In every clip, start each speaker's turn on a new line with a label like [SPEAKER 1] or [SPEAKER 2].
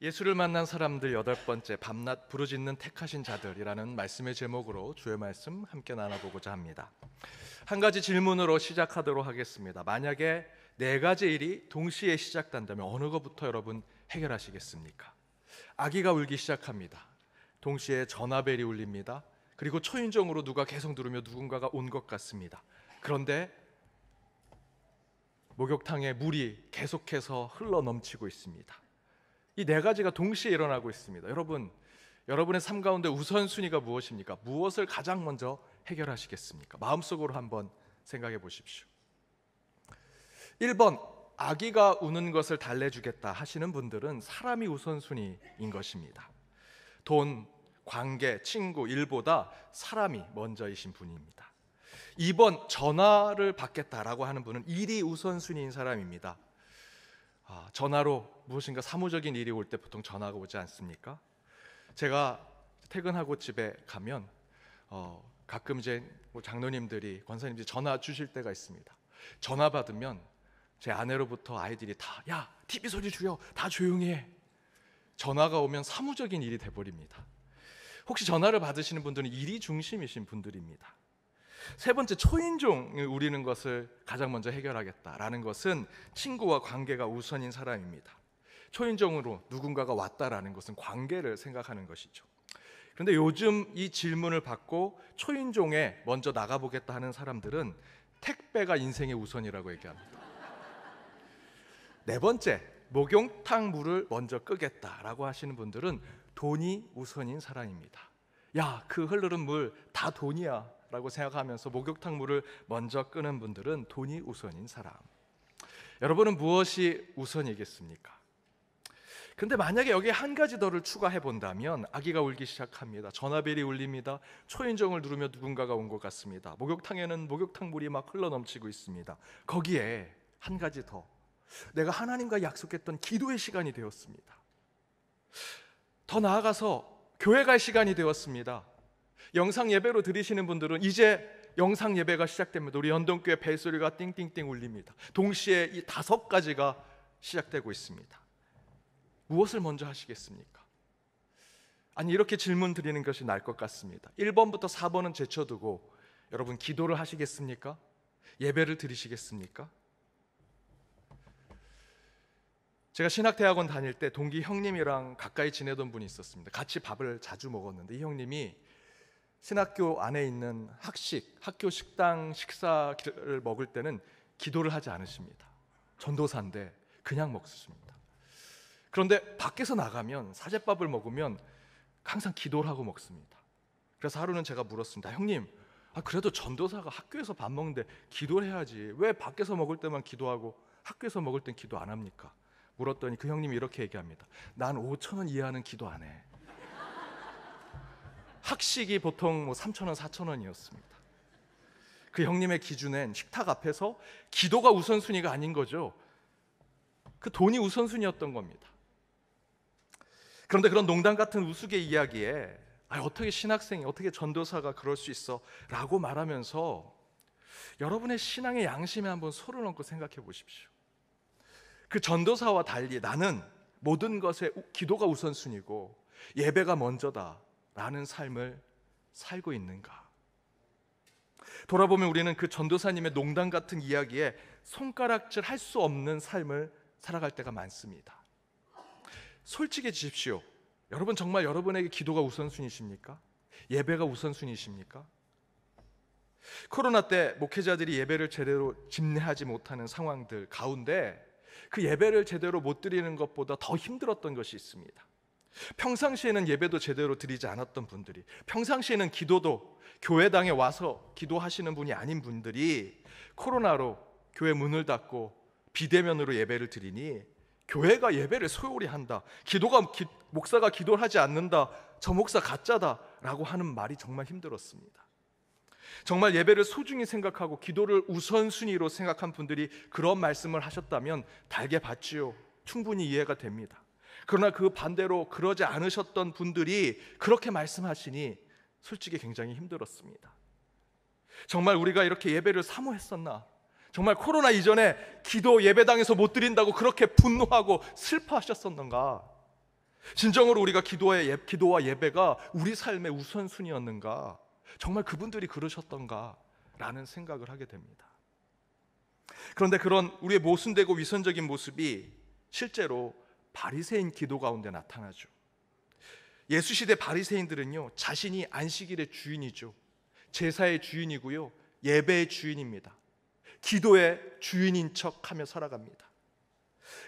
[SPEAKER 1] 예수를 만난 사람들 여덟 번째 밤낮 부르짖는 택하신 자들이라는 말씀의 제목으로 주의 말씀 함께 나눠보고자 합니다. 한 가지 질문으로 시작하도록 하겠습니다. 만약에 네 가지 일이 동시에 시작된다면 어느 것부터 여러분 해결하시겠습니까? 아기가 울기 시작합니다. 동시에 전화벨이 울립니다. 그리고 초인종으로 누가 계속 누르며 누군가가 온 것 같습니다. 그런데 목욕탕에 물이 계속해서 흘러 넘치고 있습니다. 이네 가지가 동시에 일어나고 있습니다. 여러분, 여러분의 삶 가운데 우선순위가 무엇입니까? 무엇을 가장 먼저 해결하시겠습니까? 마음속으로 한번 생각해 보십시오. 1번 아기가 우는 것을 달래주겠다 하시는 분들은 사람이 우선순위인 것입니다. 돈, 관계, 친구, 일보다 사람이 먼저이신 분입니다. 2번 전화를 받겠다라고 하는 분은 일이 우선순위인 사람입니다. 아, 전화로 무엇인가 사무적인 일이 올 때 보통 전화가 오지 않습니까? 제가 퇴근하고 집에 가면 어, 가끔 이제 뭐 장로님들이 권사님들이 전화 주실 때가 있습니다. 전화 받으면 제 아내로부터 아이들이 다 야 TV 소리 줄여 다 조용히 해. 전화가 오면 사무적인 일이 돼버립니다. 혹시 전화를 받으시는 분들은 일이 중심이신 분들입니다. 세 번째 초인종을 우리는 것을 가장 먼저 해결하겠다라는 것은 친구와 관계가 우선인 사람입니다. 초인종으로 누군가가 왔다라는 것은 관계를 생각하는 것이죠. 그런데 요즘 이 질문을 받고 초인종에 먼저 나가보겠다 하는 사람들은 택배가 인생의 우선이라고 얘기합니다. 네 번째, 목욕탕 물을 먼저 끄겠다라고 하시는 분들은 돈이 우선인 사람입니다. 야, 그 흐르는 물다 돈이야. 라고 생각하면서 목욕탕 물을 먼저 끄는 분들은 돈이 우선인 사람. 여러분은 무엇이 우선이겠습니까? 근데 만약에 여기에 한 가지 더를 추가해 본다면 아기가 울기 시작합니다. 전화벨이 울립니다. 초인종을 누르며 누군가가 온 것 같습니다. 목욕탕에는 목욕탕 물이 막 흘러넘치고 있습니다. 거기에 한 가지 더. 내가 하나님과 약속했던 기도의 시간이 되었습니다. 더 나아가서 교회 갈 시간이 되었습니다. 영상 예배로 들으시는 분들은 이제 영상 예배가 시작됩니다. 우리 연동교회 벨소리가 띵띵띵 울립니다. 동시에 이 다섯 가지가 시작되고 있습니다. 무엇을 먼저 하시겠습니까? 아니 이렇게 질문 드리는 것이 나을 것 같습니다. 1번부터 4번은 제쳐두고 여러분 기도를 하시겠습니까? 예배를 드리시겠습니까? 제가 신학대학원 다닐 때 동기 형님이랑 가까이 지내던 분이 있었습니다. 같이 밥을 자주 먹었는데 이 형님이 신학교 안에 있는 학식, 학교 식당 식사를 먹을 때는 기도를 하지 않으십니다. 전도사인데 그냥 먹습니다. 그런데 밖에서 나가면 사제밥을 먹으면 항상 기도를 하고 먹습니다. 그래서 하루는 제가 물었습니다. 형님, 아 그래도 전도사가 학교에서 밥 먹는데 기도를 해야지. 왜 밖에서 먹을 때만 기도하고 학교에서 먹을 땐 기도 안 합니까? 물었더니 그 형님이 이렇게 얘기합니다. 난 5천 원 이하는 기도 안 해. 학식이 보통 뭐 3천 원, 4천 원이었습니다. 그 형님의 기준엔 식탁 앞에서 기도가 우선순위가 아닌 거죠. 그 돈이 우선순위였던 겁니다. 그런데 그런 농담 같은 우스개 이야기에 아 어떻게 신학생이 어떻게 전도사가 그럴 수 있어라고 말하면서 여러분의 신앙의 양심에 한번 소를 얹고 생각해 보십시오. 그 전도사와 달리 나는 모든 것에 기도가 우선순위고 예배가 먼저다. 라는 삶을 살고 있는가? 돌아보면 우리는 그 전도사님의 농담 같은 이야기에 손가락질 할 수 없는 삶을 살아갈 때가 많습니다. 솔직해지십시오. 여러분 정말 여러분에게 기도가 우선순위십니까? 예배가 우선순위십니까? 코로나 때 목회자들이 예배를 제대로 집례하지 못하는 상황들 가운데 그 예배를 제대로 못 드리는 것보다 더 힘들었던 것이 있습니다. 평상시에는 예배도 제대로 드리지 않았던 분들이 평상시에는 기도도 교회당에 와서 기도하시는 분이 아닌 분들이 코로나로 교회 문을 닫고 비대면으로 예배를 드리니 교회가 예배를 소홀히 한다. 기도가 기, 목사가 기도를 하지 않는다. 저 목사 가짜다라고 하는 말이 정말 힘들었습니다. 정말 예배를 소중히 생각하고 기도를 우선순위로 생각한 분들이 그런 말씀을 하셨다면 달게 받지요 충분히 이해가 됩니다. 그러나 그 반대로 그러지 않으셨던 분들이 그렇게 말씀하시니 솔직히 굉장히 힘들었습니다. 정말 우리가 이렇게 예배를 사모했었나? 정말 코로나 이전에 기도 예배당에서 못 드린다고 그렇게 분노하고 슬퍼하셨었는가? 진정으로 우리가 기도의 예, 기도와 예배가 우리 삶의 우선순위였는가? 정말 그분들이 그러셨던가? 라는 생각을 하게 됩니다. 그런데 그런 우리의 모순되고 위선적인 모습이 실제로 바리새인 기도 가운데 나타나죠. 예수 시대 바리새인들은요 자신이 안식일의 주인이죠, 제사의 주인이고요 예배의 주인입니다. 기도의 주인인 척하며 살아갑니다.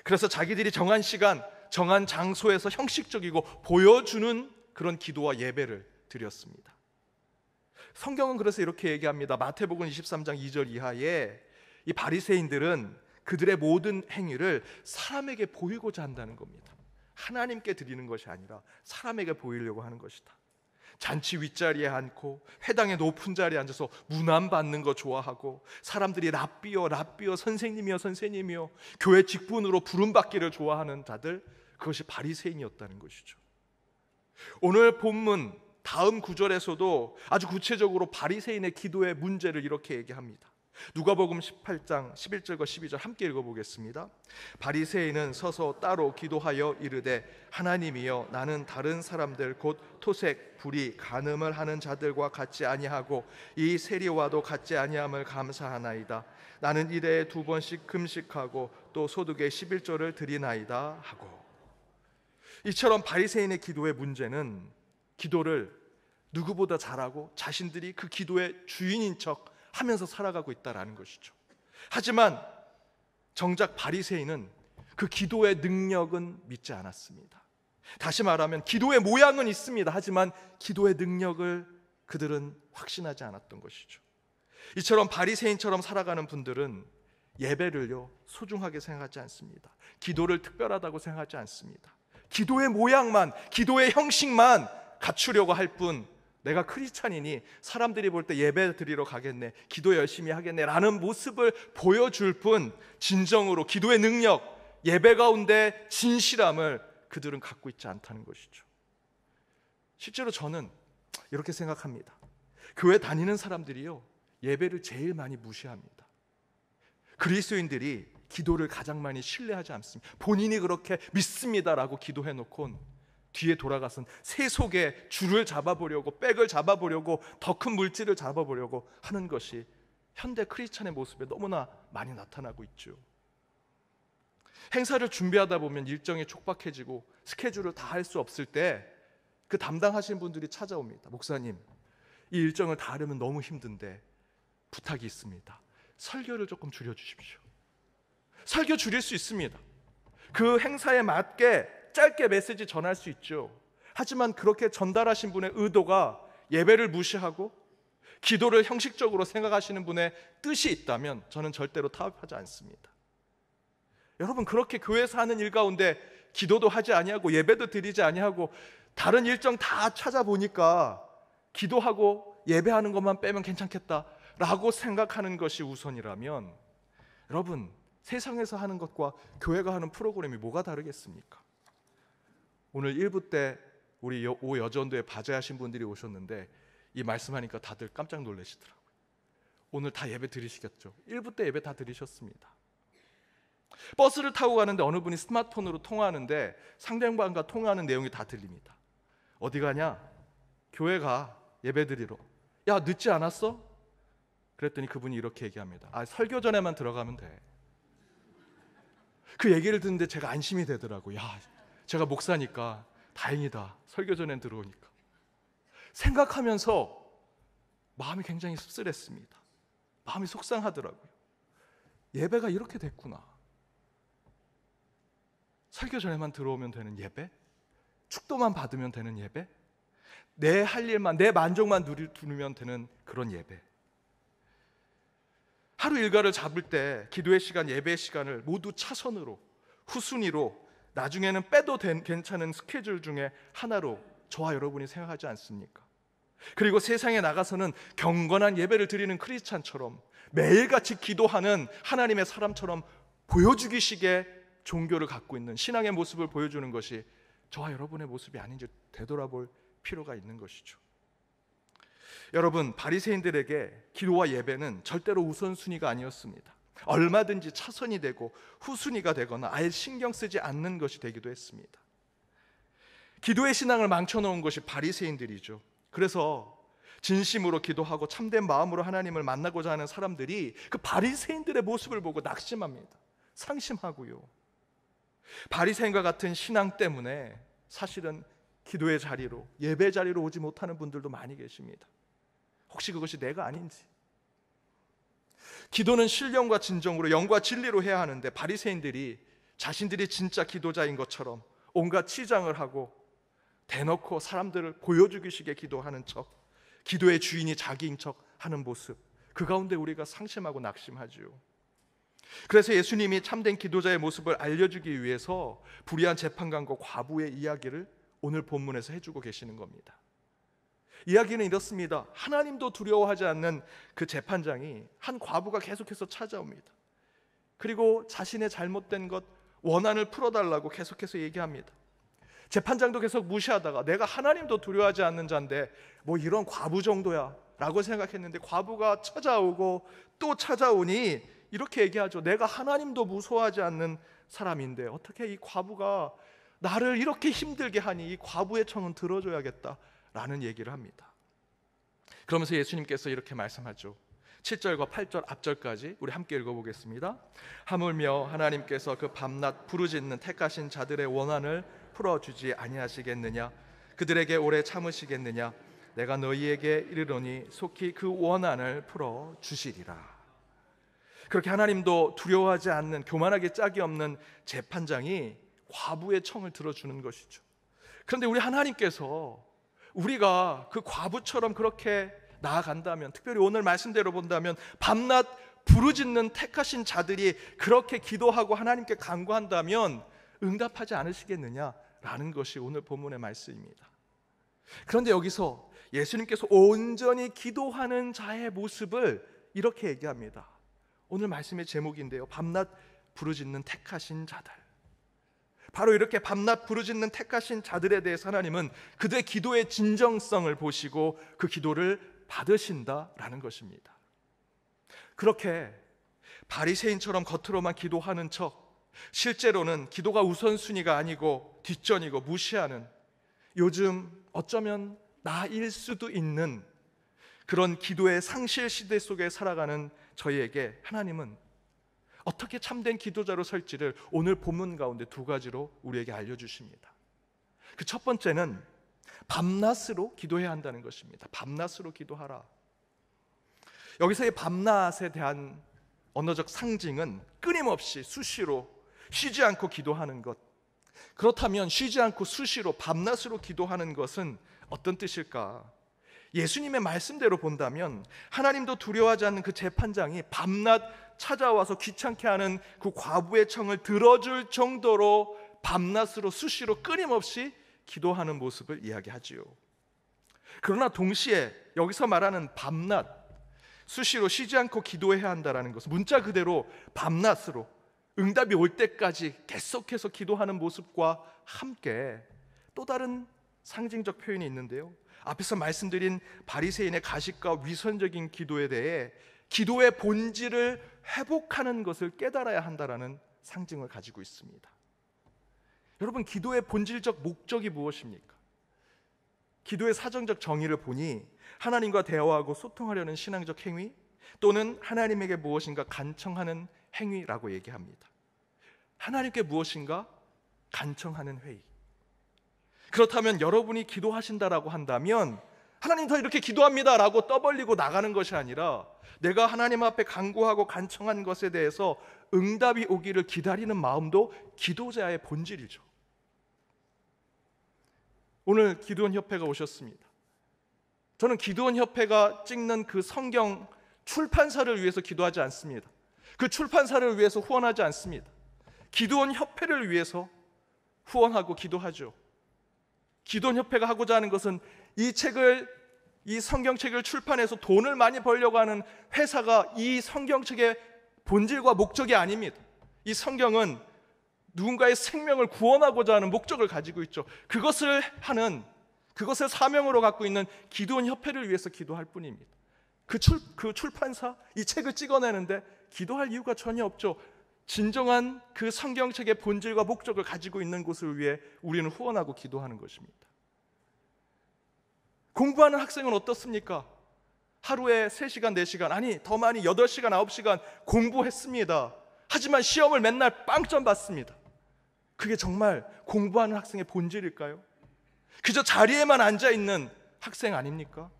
[SPEAKER 1] 그래서 자기들이 정한 시간, 정한 장소에서 형식적이고 보여주는 그런 기도와 예배를 드렸습니다. 성경은 그래서 이렇게 얘기합니다. 마태복음 23장 2절 이하에 이 바리새인들은 그들의 모든 행위를 사람에게 보이고자 한다는 겁니다. 하나님께 드리는 것이 아니라 사람에게 보이려고 하는 것이다. 잔치 윗자리에 앉고 회당의 높은 자리에 앉아서 문안 받는 거 좋아하고 사람들이 랍비여 랍비여 선생님이여 선생님이여 교회 직분으로 부름 받기를 좋아하는 자들 그것이 바리새인이었다는 것이죠. 오늘 본문 다음 구절에서도 아주 구체적으로 바리새인의 기도의 문제를 이렇게 얘기합니다. 누가복음 18장 11절과 12절 함께 읽어보겠습니다. 바리새인은 서서 따로 기도하여 이르되 하나님이여 나는 다른 사람들 곧 토색, 불이, 간음을 하는 자들과 같지 아니하고 이 세리와도 같지 아니함을 감사하나이다. 나는 이래두 번씩 금식하고 또 소득의 11조를 드리나이다 하고 이처럼 바리새인의 기도의 문제는 기도를 누구보다 잘하고 자신들이 그 기도의 주인인 척 하면서 살아가고 있다라는 것이죠. 하지만 정작 바리새인은 그 기도의 능력은 믿지 않았습니다. 다시 말하면 기도의 모양은 있습니다. 하지만 기도의 능력을 그들은 확신하지 않았던 것이죠. 이처럼 바리새인처럼 살아가는 분들은 예배를요 소중하게 생각하지 않습니다. 기도를 특별하다고 생각하지 않습니다. 기도의 모양만, 기도의 형식만 갖추려고 할뿐 내가 크리스찬이니 사람들이 볼 때 예배 드리러 가겠네, 기도 열심히 하겠네라는 모습을 보여줄 뿐 진정으로 기도의 능력, 예배 가운데 진실함을 그들은 갖고 있지 않다는 것이죠. 실제로 저는 이렇게 생각합니다. 교회 다니는 사람들이요 예배를 제일 많이 무시합니다. 그리스도인들이 기도를 가장 많이 신뢰하지 않습니다. 본인이 그렇게 믿습니다라고 기도해놓곤 뒤에 돌아가선 새 속에 줄을 잡아보려고 백을 잡아보려고 더 큰 물질을 잡아보려고 하는 것이 현대 크리스천의 모습에 너무나 많이 나타나고 있죠. 행사를 준비하다 보면 일정이 촉박해지고 스케줄을 다 할 수 없을 때 그 담당하신 분들이 찾아옵니다. 목사님, 이 일정을 다 하려면 너무 힘든데 부탁이 있습니다. 설교를 조금 줄여 주십시오. 설교 줄일 수 있습니다. 그 행사에 맞게 짧게 메시지 전할 수 있죠. 하지만 그렇게 전달하신 분의 의도가 예배를 무시하고 기도를 형식적으로 생각하시는 분의 뜻이 있다면 저는 절대로 타협하지 않습니다. 여러분 그렇게 교회에서 하는 일 가운데 기도도 하지 아니하고 예배도 드리지 아니하고 다른 일정 다 찾아보니까 기도하고 예배하는 것만 빼면 괜찮겠다라고 생각하는 것이 우선이라면 여러분 세상에서 하는 것과 교회가 하는 프로그램이 뭐가 다르겠습니까? 오늘 1부 때 우리 오 여전도에 바자하신 분들이 오셨는데 이 말씀하니까 다들 깜짝 놀라시더라고요. 오늘 다 예배 드리시겠죠. 1부 때 예배 다 드리셨습니다. 버스를 타고 가는데 어느 분이 스마트폰으로 통화하는데 상대방과 통화하는 내용이 다 들립니다. 어디 가냐? 교회 가. 예배 드리러. 야, 늦지 않았어? 그랬더니 그분이 이렇게 얘기합니다. 아, 설교 전에만 들어가면 돼. 그 얘기를 듣는데 제가 안심이 되더라고요. 야, 제가 목사니까 다행이다. 설교 전에 들어오니까. 생각하면서 마음이 굉장히 씁쓸했습니다. 마음이 속상하더라고요. 예배가 이렇게 됐구나. 설교 전에만 들어오면 되는 예배? 축도만 받으면 되는 예배? 내 할 일만, 내 만족만 누리면 르 되는 그런 예배. 하루 일과를 잡을 때 기도의 시간, 예배의 시간을 모두 차선으로, 후순위로 나중에는 빼도 된, 괜찮은 스케줄 중에 하나로 저와 여러분이 생각하지 않습니까? 그리고 세상에 나가서는 경건한 예배를 드리는 크리스찬처럼 매일같이 기도하는 하나님의 사람처럼 보여주기식의 종교를 갖고 있는 신앙의 모습을 보여주는 것이 저와 여러분의 모습이 아닌지 되돌아볼 필요가 있는 것이죠. 여러분 바리새인들에게 기도와 예배는 절대로 우선순위가 아니었습니다. 얼마든지 차선이 되고 후순위가 되거나 아예 신경 쓰지 않는 것이 되기도 했습니다. 기도의 신앙을 망쳐놓은 것이 바리새인들이죠. 그래서 진심으로 기도하고 참된 마음으로 하나님을 만나고자 하는 사람들이 그 바리새인들의 모습을 보고 낙심합니다. 상심하고요. 바리새인과 같은 신앙 때문에 사실은 기도의 자리로 예배 자리로 오지 못하는 분들도 많이 계십니다. 혹시 그것이 내가 아닌지 기도는 신령과 진정으로 영과 진리로 해야 하는데 바리새인들이 자신들이 진짜 기도자인 것처럼 온갖 치장을 하고 대놓고 사람들을 보여주기식에 기도하는 척, 기도의 주인이 자기인 척 하는 모습. 그 가운데 우리가 상심하고 낙심하지요. 그래서 예수님이 참된 기도자의 모습을 알려주기 위해서 불의한 재판관과 과부의 이야기를 오늘 본문에서 해주고 계시는 겁니다. 이야기는 이렇습니다. 하나님도 두려워하지 않는 그 재판장이 한 과부가 계속해서 찾아옵니다. 그리고 자신의 잘못된 것 원한을 풀어달라고 계속해서 얘기합니다. 재판장도 계속 무시하다가 내가 하나님도 두려워하지 않는 자인데 뭐 이런 과부 정도야 라고 생각했는데 과부가 찾아오고 또 찾아오니 이렇게 얘기하죠. 내가 하나님도 무서워하지 않는 사람인데 어떻게 이 과부가 나를 이렇게 힘들게 하니 이 과부의 청은 들어줘야겠다 라는 얘기를 합니다. 그러면서 예수님께서 이렇게 말씀하죠. 7절과 8절 앞절까지 우리 함께 읽어보겠습니다. 하물며 하나님께서 그 밤낮 부르짖는 택하신 자들의 원한을 풀어주지 아니하시겠느냐? 그들에게 오래 참으시겠느냐? 내가 너희에게 이르노니 속히 그 원한을 풀어 주시리라. 그렇게 하나님도 두려워하지 않는 교만하게 짝이 없는 재판장이 과부의 청을 들어주는 것이죠. 그런데 우리 하나님께서 우리가 그 과부처럼 그렇게 나아간다면, 특별히 오늘 말씀대로 본다면, 밤낮 부르짖는 택하신 자들이 그렇게 기도하고 하나님께 간구한다면 응답하지 않으시겠느냐라는 것이 오늘 본문의 말씀입니다. 그런데 여기서 예수님께서 온전히 기도하는 자의 모습을 이렇게 얘기합니다. 오늘 말씀의 제목인데요. 밤낮 부르짖는 택하신 자들. 바로 이렇게 밤낮 부르짖는 택하신 자들에 대해 서 하나님은 그들의 기도의 진정성을 보시고 그 기도를 받으신다라는 것입니다. 그렇게 바리새인처럼 겉으로만 기도하는 척 실제로는 기도가 우선순위가 아니고 뒷전이고 무시하는 요즘 어쩌면 나일 수도 있는 그런 기도의 상실 시대 속에 살아가는 저희에게 하나님은 어떻게 참된 기도자로 설지를 오늘 본문 가운데 두 가지로 우리에게 알려주십니다. 그 첫 번째는 밤낮으로 기도해야 한다는 것입니다. 밤낮으로 기도하라. 여기서의 밤낮에 대한 언어적 상징은 끊임없이 수시로 쉬지 않고 기도하는 것. 그렇다면 쉬지 않고 수시로 밤낮으로 기도하는 것은 어떤 뜻일까? 예수님의 말씀대로 본다면 하나님도 두려워하지 않는 그 재판장이 밤낮 찾아와서 귀찮게 하는 그 과부의 청을 들어줄 정도로 밤낮으로 수시로 끊임없이 기도하는 모습을 이야기하지요. 그러나 동시에 여기서 말하는 밤낮 수시로 쉬지 않고 기도해야 한다라는 것은 문자 그대로 밤낮으로 응답이 올 때까지 계속해서 기도하는 모습과 함께 또 다른 상징적 표현이 있는데요. 앞에서 말씀드린 바리새인의 가식과 위선적인 기도에 대해 기도의 본질을 회복하는 것을 깨달아야 한다라는 상징을 가지고 있습니다. 여러분 기도의 본질적 목적이 무엇입니까? 기도의 사정적 정의를 보니 하나님과 대화하고 소통하려는 신앙적 행위 또는 하나님에게 무엇인가 간청하는 행위라고 얘기합니다. 하나님께 무엇인가 간청하는 회의. 그렇다면 여러분이 기도하신다라고 한다면 하나님 더 이렇게 기도합니다라고 떠벌리고 나가는 것이 아니라 내가 하나님 앞에 간구하고 간청한 것에 대해서 응답이 오기를 기다리는 마음도 기도자의 본질이죠. 오늘 기도원 협회가 오셨습니다. 저는 기도원 협회가 찍는 그 성경 출판사를 위해서 기도하지 않습니다. 그 출판사를 위해서 후원하지 않습니다. 기도원 협회를 위해서 후원하고 기도하죠. 기도원 협회가 하고자 하는 것은 이 책을 이 성경책을 출판해서 돈을 많이 벌려고 하는 회사가 이 성경책의 본질과 목적이 아닙니다. 이 성경은 누군가의 생명을 구원하고자 하는 목적을 가지고 있죠. 그것을 하는 그것을 사명으로 갖고 있는 기도원 협회를 위해서 기도할 뿐입니다. 그, 출, 그 출판사 이 책을 찍어내는데 기도할 이유가 전혀 없죠. 진정한 그 성경책의 본질과 목적을 가지고 있는 곳을 위해 우리는 후원하고 기도하는 것입니다. 공부하는 학생은 어떻습니까? 하루에 3시간, 4시간, 아니, 더 많이 8시간, 9시간 공부했습니다. 하지만 시험을 맨날 빵점 받습니다. 그게 정말 공부하는 학생의 본질일까요? 그저 자리에만 앉아있는 학생 아닙니까?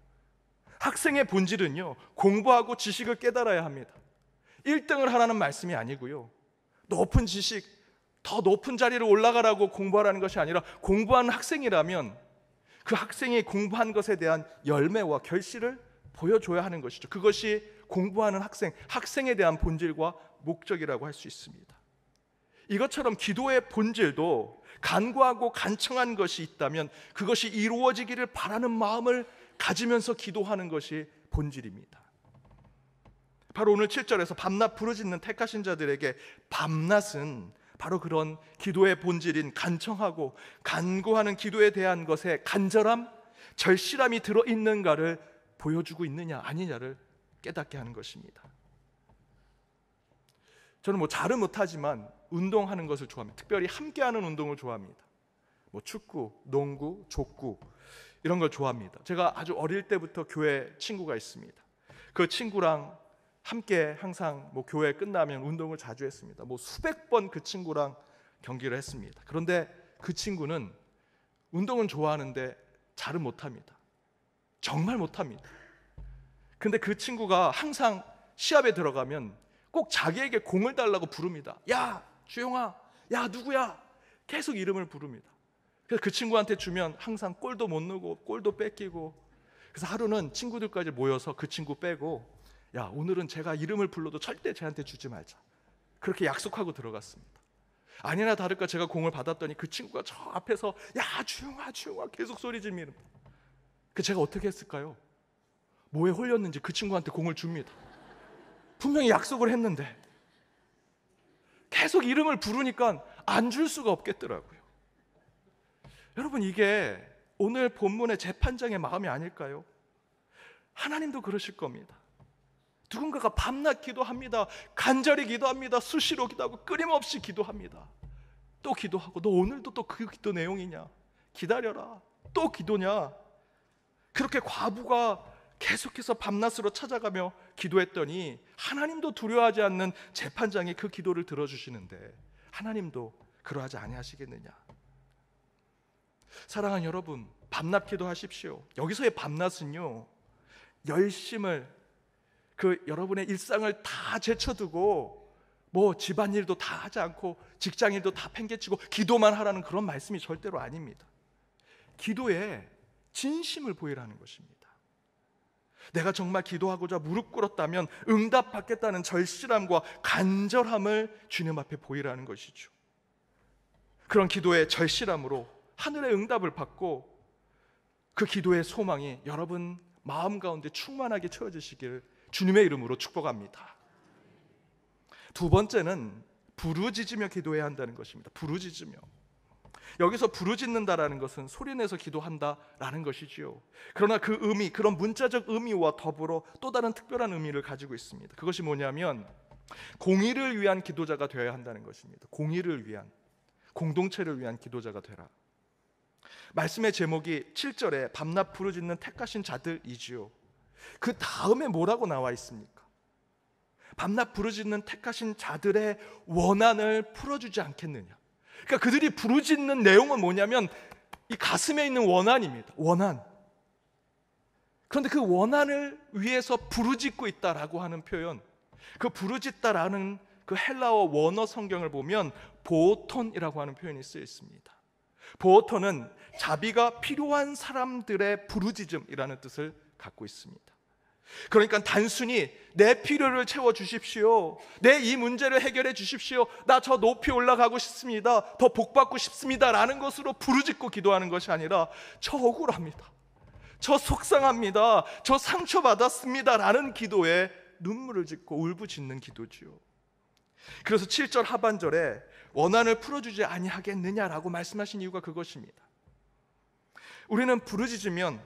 [SPEAKER 1] 학생의 본질은요, 공부하고 지식을 깨달아야 합니다. 1등을 하라는 말씀이 아니고요. 높은 지식, 더 높은 자리로 올라가라고 공부하라는 것이 아니라 공부하는 학생이라면 그 학생이 공부한 것에 대한 열매와 결실을 보여줘야 하는 것이죠. 그것이 공부하는 학생, 학생에 대한 본질과 목적이라고 할 수 있습니다. 이것처럼 기도의 본질도 간구하고 간청한 것이 있다면 그것이 이루어지기를 바라는 마음을 가지면서 기도하는 것이 본질입니다. 바로 오늘 7절에서 밤낮 부르짖는 택하신 자들에게 밤낮은 바로 그런 기도의 본질인 간청하고 간구하는 기도에 대한 것에 간절함, 절실함이 들어 있는가를 보여주고 있느냐 아니냐를 깨닫게 하는 것입니다. 저는 뭐 잘은 못하지만 운동하는 것을 좋아합니다. 특별히 함께하는 운동을 좋아합니다. 뭐 축구, 농구, 족구 이런 걸 좋아합니다. 제가 아주 어릴 때부터 교회 친구가 있습니다. 그 친구랑 함께 항상 뭐 교회 끝나면 운동을 자주 했습니다. 뭐 수백 번 그 친구랑 경기를 했습니다. 그런데 그 친구는 운동은 좋아하는데 잘은 못합니다. 정말 못합니다. 근데 그 친구가 항상 시합에 들어가면 꼭 자기에게 공을 달라고 부릅니다. 야, 주영아, 야, 누구야? 계속 이름을 부릅니다. 그래서 그 친구한테 주면 항상 골도 못 넣고 골도 뺏기고 그래서 하루는 친구들까지 모여서 그 친구 빼고 야, 오늘은 제가 이름을 불러도 절대 쟤한테 주지 말자. 그렇게 약속하고 들어갔습니다. 아니나 다를까 제가 공을 받았더니 그 친구가 저 앞에서 야, 주영아, 주영아 계속 소리 지르는. 그 제가 어떻게 했을까요? 뭐에 홀렸는지 그 친구한테 공을 줍니다. 분명히 약속을 했는데 계속 이름을 부르니까 안 줄 수가 없겠더라고요. 여러분 이게 오늘 본문의 재판장의 마음이 아닐까요? 하나님도 그러실 겁니다. 누군가가 밤낮 기도합니다. 간절히 기도합니다. 수시로 기도하고 끊임없이 기도합니다. 또 기도하고 너 오늘도 또 그 기도 내용이냐? 기다려라. 또 기도냐? 그렇게 과부가 계속해서 밤낮으로 찾아가며 기도했더니 하나님도 두려워하지 않는 재판장이 그 기도를 들어주시는데 하나님도 그러하지 아니하시겠느냐? 사랑하는 여러분, 밤낮 기도하십시오. 여기서의 밤낮은요, 열심을 그 여러분의 일상을 다 제쳐두고 뭐 집안일도 다 하지 않고 직장일도 다 팽개치고 기도만 하라는 그런 말씀이 절대로 아닙니다. 기도에 진심을 보이라는 것입니다. 내가 정말 기도하고자 무릎 꿇었다면 응답받겠다는 절실함과 간절함을 주님 앞에 보이라는 것이죠. 그런 기도의 절실함으로 하늘의 응답을 받고 그 기도의 소망이 여러분 마음 가운데 충만하게 채워지시길 주님의 이름으로 축복합니다. 두 번째는 부르짖으며 기도해야 한다는 것입니다. 부르짖으며. 여기서 부르짖는다라는 것은 소리내서 기도한다라는 것이지요. 그러나 그 의미, 그런 문자적 의미와 더불어 또 다른 특별한 의미를 가지고 있습니다. 그것이 뭐냐면 공의를 위한 기도자가 되어야 한다는 것입니다. 공의를 위한 공동체를 위한 기도자가 되라. 말씀의 제목이 7절에 밤낮 부르짖는 택하신 자들이지요. 그 다음에 뭐라고 나와 있습니까? 밤낮 부르짖는 택하신 자들의 원한을 풀어주지 않겠느냐. 그러니까 그들이 부르짖는 내용은 뭐냐면 이 가슴에 있는 원한입니다. 원한. 그런데 그 원한을 위해서 부르짖고 있다라고 하는 표현. 그 부르짖다라는 그 헬라어 원어 성경을 보면 보톤이라고 하는 표현이 쓰여 있습니다. 보톤은 자비가 필요한 사람들의 부르짖음이라는 뜻을 갖고 있습니다. 그러니까 단순히 내 필요를 채워 주십시오. 내 이 문제를 해결해 주십시오. 나 저 높이 올라가고 싶습니다. 더 복받고 싶습니다. 라는 것으로 부르짖고 기도하는 것이 아니라 저 억울합니다. 저 속상합니다. 저 상처받았습니다. 라는 기도에 눈물을 짓고 울부짖는 기도지요. 그래서 7절 하반절에 원한을 풀어주지 아니하겠느냐라고 말씀하신 이유가 그것입니다. 우리는 부르짖으면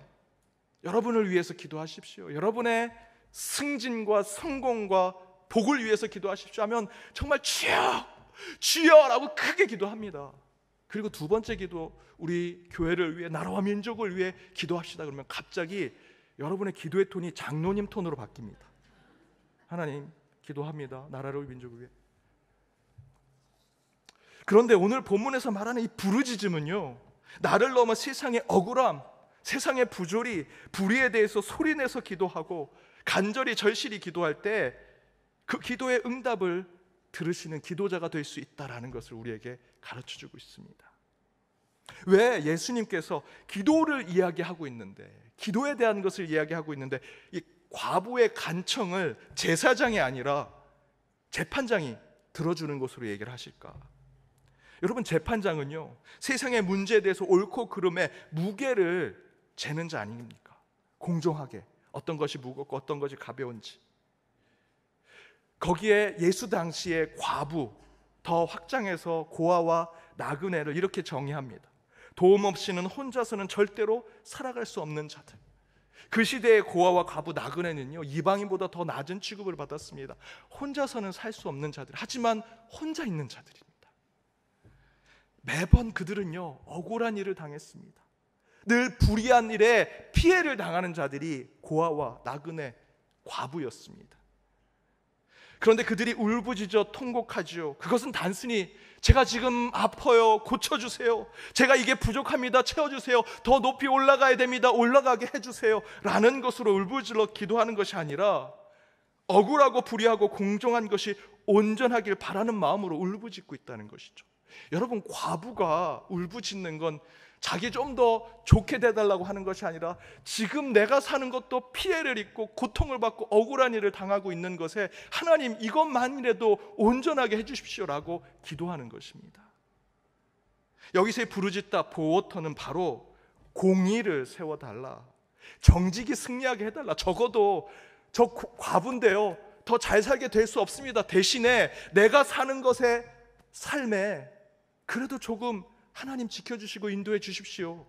[SPEAKER 1] 여러분을 위해서 기도하십시오. 여러분의 승진과 성공과 복을 위해서 기도하십시오 하면 정말 주여! 주여라고 크게 기도합니다. 그리고 두 번째 기도 우리 교회를 위해 나라와 민족을 위해 기도합시다 그러면 갑자기 여러분의 기도의 톤이 장로님 톤으로 바뀝니다. 하나님 기도합니다. 나라를 민족을 위해. 그런데 오늘 본문에서 말하는 이 부르짖음은요. 나를 넘어 세상의 억울함, 세상의 부조리, 불의에 대해서 소리내서 기도하고 간절히 절실히 기도할 때 그 기도의 응답을 들으시는 기도자가 될 수 있다라는 것을 우리에게 가르쳐 주고 있습니다. 왜 예수님께서 기도를 이야기하고 있는데 기도에 대한 것을 이야기하고 있는데 이 과부의 간청을 제사장이 아니라 재판장이 들어주는 것으로 얘기를 하실까? 여러분 재판장은요 세상의 문제에 대해서 옳고 그름의 무게를 재는 자 아닙니까? 공정하게 어떤 것이 무겁고 어떤 것이 가벼운지. 거기에 예수 당시의 과부 더 확장해서 고아와 나그네를 이렇게 정의합니다. 도움 없이는 혼자서는 절대로 살아갈 수 없는 자들. 그 시대의 고아와 과부 나그네는요 이방인보다 더 낮은 취급을 받았습니다. 혼자서는 살 수 없는 자들, 하지만 혼자 있는 자들입니다. 매번 그들은요 억울한 일을 당했습니다. 늘 불의한 일에 피해를 당하는 자들이 고아와 나그네, 과부였습니다. 그런데 그들이 울부짖어 통곡하지요. 그것은 단순히 제가 지금 아파요. 고쳐주세요. 제가 이게 부족합니다. 채워주세요. 더 높이 올라가야 됩니다. 올라가게 해주세요. 라는 것으로 울부짖어 기도하는 것이 아니라 억울하고 불의하고 공정한 것이 온전하길 바라는 마음으로 울부짖고 있다는 것이죠. 여러분, 과부가 울부짖는 건 자기 좀 더 좋게 돼달라고 하는 것이 아니라 지금 내가 사는 것도 피해를 입고 고통을 받고 억울한 일을 당하고 있는 것에 하나님 이것만이라도 온전하게 해주십시오라고 기도하는 것입니다. 여기서의 부르짖다 보호터는 바로 공의를 세워달라. 정직이 승리하게 해달라. 적어도 저과부데요더 잘 살게 될 수 없습니다. 대신에 내가 사는 것에 삶에 그래도 조금 하나님 지켜주시고 인도해 주십시오.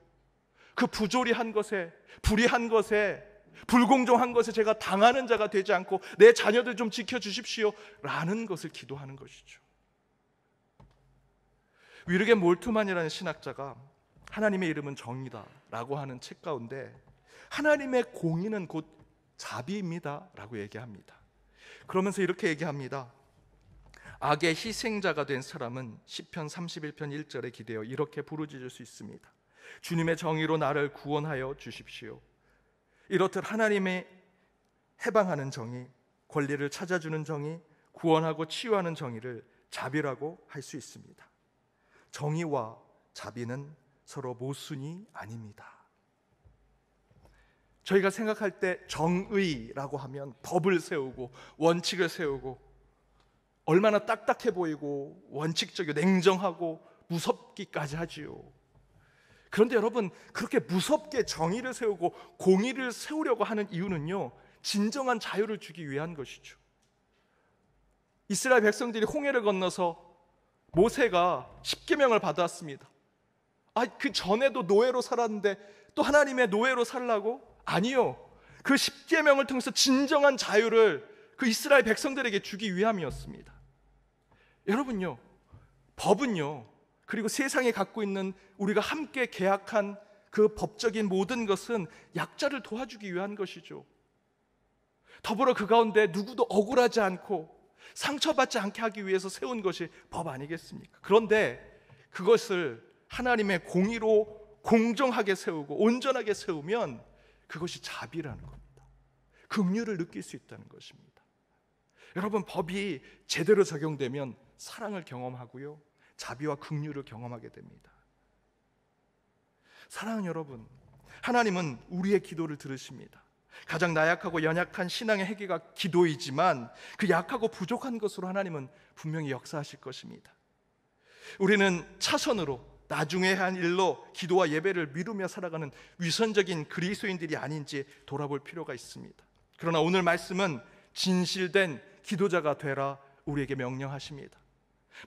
[SPEAKER 1] 그 부조리한 것에, 불의한 것에, 불공정한 것에 제가 당하는 자가 되지 않고 내 자녀들 좀 지켜주십시오. 라는 것을 기도하는 것이죠. 위르게 몰트만이라는 신학자가 하나님의 이름은 정이다 라고 하는 책 가운데 하나님의 공의는 곧 자비입니다 라고 얘기합니다. 그러면서 이렇게 얘기합니다. 악의 희생자가 된 사람은 시편 31편 1절에 기대어 이렇게 부르짖을 수 있습니다. 주님의 정의로 나를 구원하여 주십시오. 이렇듯 하나님의 해방하는 정의, 권리를 찾아주는 정의, 구원하고 치유하는 정의를 자비라고 할 수 있습니다. 정의와 자비는 서로 모순이 아닙니다. 저희가 생각할 때 정의라고 하면 법을 세우고 원칙을 세우고 얼마나 딱딱해 보이고 원칙적이고 냉정하고 무섭기까지 하지요. 그런데 여러분 그렇게 무섭게 정의를 세우고 공의를 세우려고 하는 이유는요. 진정한 자유를 주기 위한 것이죠. 이스라엘 백성들이 홍해를 건너서 모세가 십계명을 받았습니다. 아, 그 전에도 노예로 살았는데 또 하나님의 노예로 살라고? 아니요. 그 십계명을 통해서 진정한 자유를 그 이스라엘 백성들에게 주기 위함이었습니다. 여러분요, 법은요, 그리고 세상에 갖고 있는 우리가 함께 계약한 그 법적인 모든 것은 약자를 도와주기 위한 것이죠. 더불어 그 가운데 누구도 억울하지 않고 상처받지 않게 하기 위해서 세운 것이 법 아니겠습니까? 그런데 그것을 하나님의 공의로 공정하게 세우고 온전하게 세우면 그것이 자비라는 겁니다. 긍휼을 느낄 수 있다는 것입니다. 여러분 법이 제대로 적용되면 사랑을 경험하고요. 자비와 긍휼을 경험하게 됩니다. 사랑하는 여러분, 하나님은 우리의 기도를 들으십니다. 가장 나약하고 연약한 신앙의 해계가 기도이지만 그 약하고 부족한 것으로 하나님은 분명히 역사하실 것입니다. 우리는 차선으로 나중에 한 일로 기도와 예배를 미루며 살아가는 위선적인 그리스도인들이 아닌지 돌아볼 필요가 있습니다. 그러나 오늘 말씀은 진실된 기도자가 되라 우리에게 명령하십니다.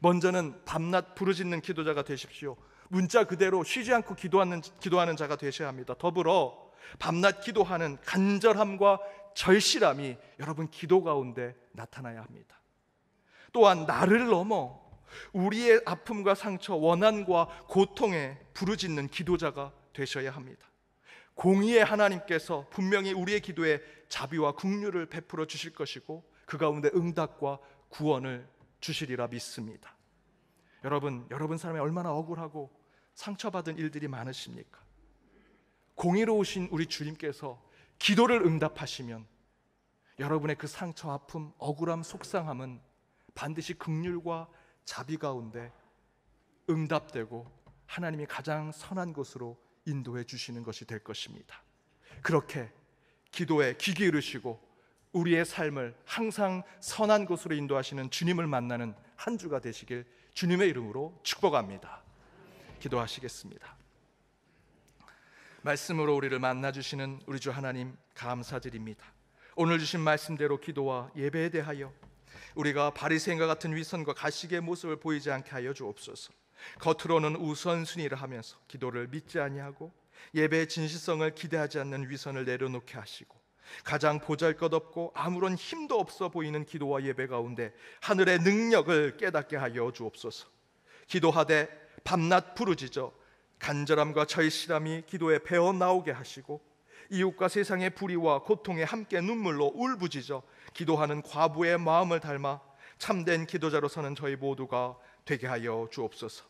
[SPEAKER 1] 먼저는 밤낮 부르짖는 기도자가 되십시오. 문자 그대로 쉬지 않고 기도하는, 기도하는 자가 되셔야 합니다. 더불어 밤낮 기도하는 간절함과 절실함이 여러분 기도 가운데 나타나야 합니다. 또한 나를 넘어 우리의 아픔과 상처, 원한과 고통에 부르짖는 기도자가 되셔야 합니다. 공의의 하나님께서 분명히 우리의 기도에 자비와 국류를 베풀어 주실 것이고 그 가운데 응답과 구원을 주시리라 믿습니다. 여러분, 여러분 삶에 얼마나 억울하고 상처받은 일들이 많으십니까? 공의로우신 우리 주님께서 기도를 응답하시면 여러분의 그 상처, 아픔, 억울함, 속상함은 반드시 극률과 자비 가운데 응답되고 하나님이 가장 선한 곳으로 인도해 주시는 것이 될 것입니다. 그렇게 기도에 귀 기울이시고 우리의 삶을 항상 선한 곳으로 인도하시는 주님을 만나는 한 주가 되시길 주님의 이름으로 축복합니다. 기도하시겠습니다. 말씀으로 우리를 만나 주시는 우리 주 하나님 감사드립니다. 오늘 주신 말씀대로 기도와 예배에 대하여 우리가 바리새인과 같은 위선과 가식의 모습을 보이지 않게 하여 주옵소서. 겉으로는 우선순위를 하면서 기도를 믿지 아니하고 예배의 진실성을 기대하지 않는 위선을 내려놓게 하시고 가장 보잘것없고 아무런 힘도 없어 보이는 기도와 예배 가운데 하늘의 능력을 깨닫게 하여 주옵소서. 기도하되 밤낮 부르짖어 간절함과 절실함이 기도에 배어 나오게 하시고 이웃과 세상의 불의와 고통에 함께 눈물로 울부짖어 기도하는 과부의 마음을 닮아 참된 기도자로 서는 저희 모두가 되게 하여 주옵소서.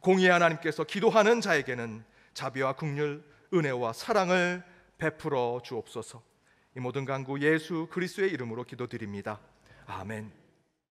[SPEAKER 1] 공의 하나님께서 기도하는 자에게는 자비와 긍휼, 은혜와 사랑을 베풀어 주옵소서. 이 모든 간구 예수 그리스도의 이름으로 기도드립니다. 아멘.